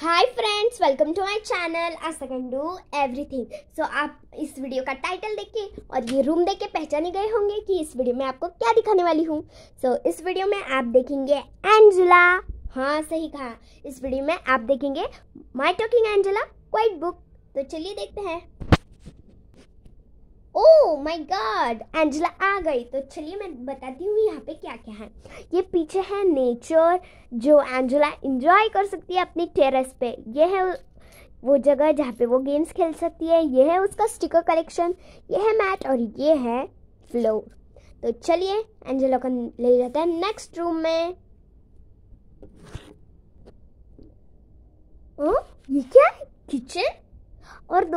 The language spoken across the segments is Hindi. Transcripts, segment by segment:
hi friends welcome to my channel आज कैन डू एवरीथिंग सो आप इस वीडियो का टाइटल देख के और ये रूम देख के पहचाने गए होंगे कि इस वीडियो में आपको क्या दिखाने वाली हूँ सो so, इस वीडियो में आप देखेंगे एंजुला हाँ सही कहा इस वीडियो में आप देखेंगे my talking Angela quiet book तो चलिए देखते हैं ओ माय गॉड एंजला आ गई तो चलिए मैं बताती हूँ यहाँ पे क्या क्या है ये पीछे है नेचर जो एंजला इंजॉय कर सकती है अपनी टेरेस पे ये है वो जगह जहाँ पे वो गेम्स खेल सकती है ये है उसका स्टिकर कलेक्शन ये है मैट और ये है फ्लोर तो चलिए एंजला को ले जाते हैं नेक्स्ट रूम में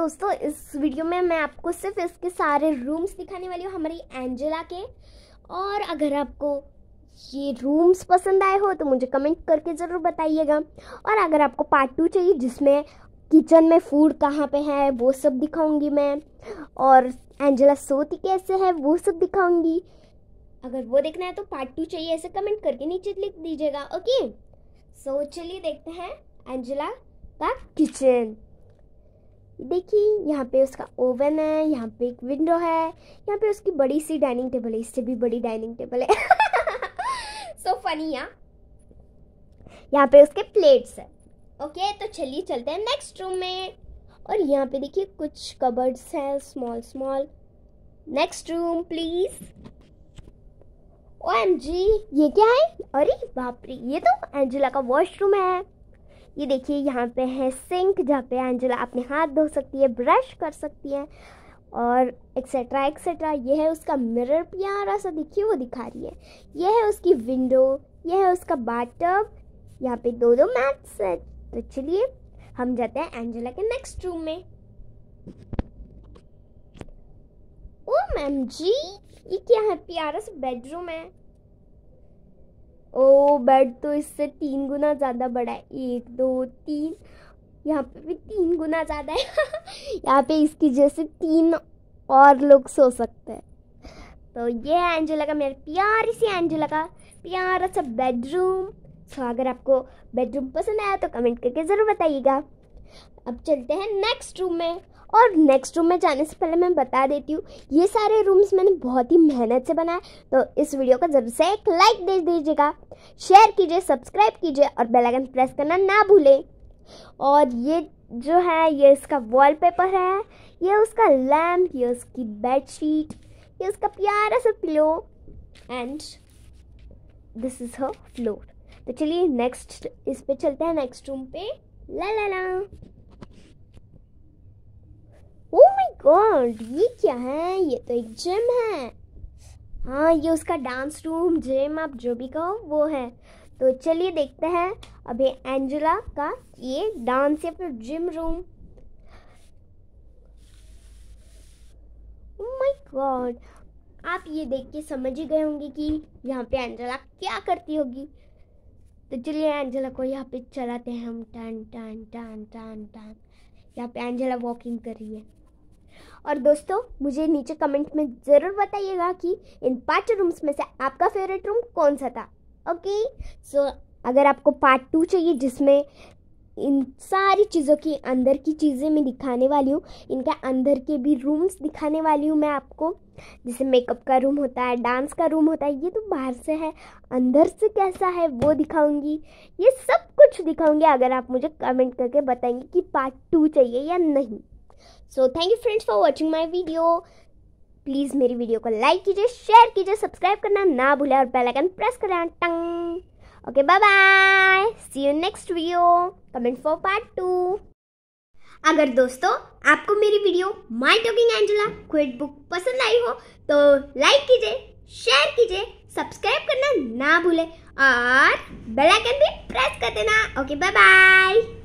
दोस्तों इस वीडियो में मैं आपको सिर्फ इसके सारे रूम्स दिखाने वाली हूँ हमारी एंजेला के और अगर आपको ये रूम्स पसंद आए हो तो मुझे कमेंट करके ज़रूर बताइएगा और अगर आपको पार्ट टू चाहिए जिसमें किचन में फूड कहाँ पे है वो सब दिखाऊंगी मैं और एंजेला सोती कैसे है वो सब दिखाऊंगी अगर वो देखना है तो पार्ट टू चाहिए ऐसे कमेंट करके नीचे लिख दीजिएगा ओके सो चलिए देखते हैं एंजेला का किचन देखिए यहाँ पे उसका ओवन है यहाँ पे एक विंडो है यहाँ पे उसकी बड़ी सी डाइनिंग टेबल है इससे भी बड़ी डाइनिंग टेबल है सो फनी यहाँ यहाँ पे उसके प्लेट्स है ओके तो चलिए चलते हैं नेक्स्ट रूम में और यहाँ पे देखिए कुछ कबर्ड्स हैं small small next room please O M G ये क्या है अरे बापरी ये तो एंजिला का वॉशरूम है ये देखिए यहाँ पे है सिंक जहाँ पे एंजेला अपने हाथ धो सकती है ब्रश कर सकती है और एक्सेट्रा एक्सेट्रा ये है उसका मिरर प्यारा सा देखिए वो दिखा रही है ये है उसकी विंडो ये है उसका बाथटब यहाँ पे दो दो मैट्स है तो चलिए हम जाते हैं एंजेला के नेक्स्ट रूम में ओ मैम जी ये क्या है प्यारा सा बेडरूम है ओ बेड तो इससे तीन गुना ज़्यादा बड़ा है एक दो तीन यहाँ पे भी तीन गुना ज़्यादा है यहाँ पे इसकी जैसे तीन और लोग सो सकते हैं तो ये एंजेला का मेरा प्यारी सी एंजेला का प्यारा सा बेडरूम सो अगर आपको बेडरूम पसंद आया तो कमेंट करके ज़रूर बताइएगा अब चलते हैं नेक्स्ट रूम में और नेक्स्ट रूम में जाने से पहले मैं बता देती हूँ ये सारे रूम्स मैंने बहुत ही मेहनत से बनाए तो इस वीडियो को ज़रूर से एक लाइक दे दीजिएगा शेयर कीजिए सब्सक्राइब कीजिए और बेल आइकन प्रेस करना ना भूलें और ये जो है ये इसका वॉलपेपर है ये उसका लैम्प ये उसकी बेडशीट ये उसका प्यारा सा pillow and this is her floor तो चलिए नेक्स्ट इस पे चलते हैं नेक्स्ट रूम पे ला ला ला ओ माय गॉड ये क्या है ये तो एक जिम है हाँ ये उसका डांस रूम जिम आप जो भी कहो वो है तो चलिए देखते हैं अभी एंजेला का ये डांस या फिर जिम रूम माय गॉड आप ये देख के समझ ही गए होंगे कि यहाँ पे एंजेला क्या करती होगी तो चलिए एंजेला को यहाँ पे चलाते हैं हम टन टन टन टन टन यहाँ पे एंजेला वॉकिंग कर रही है और दोस्तों मुझे नीचे कमेंट में ज़रूर बताइएगा कि इन पाँच रूम्स में से आपका फेवरेट रूम कौन सा था ओके सो so, अगर आपको पार्ट टू चाहिए जिसमें इन सारी चीज़ों की अंदर की चीज़ें मैं दिखाने वाली हूँ इनके अंदर के भी रूम्स दिखाने वाली हूँ मैं आपको जैसे मेकअप का रूम होता है डांस का रूम होता है ये तो बाहर से है अंदर से कैसा है वो दिखाऊंगी ये सब कुछ दिखाऊंगी अगर आप मुझे कमेंट करके बताएंगे कि पार्ट टू चाहिए या नहीं so thank you friends for watching my video please मेरी वीडियो को लाइक कीजिए शेयर कीजिए सब्सक्राइब करना ना भूलें और बेल आइकन प्रेस करें टंग okay bye bye see you next video comment for part two अगर दोस्तों आपको मेरी video my talking Angela quiet book पसंद आई हो तो लाइक कीजिए शेयर कीजिए सब्सक्राइब करना ना भूलें और बेल आइकन भी प्रेस कर देना ओके बाय बाय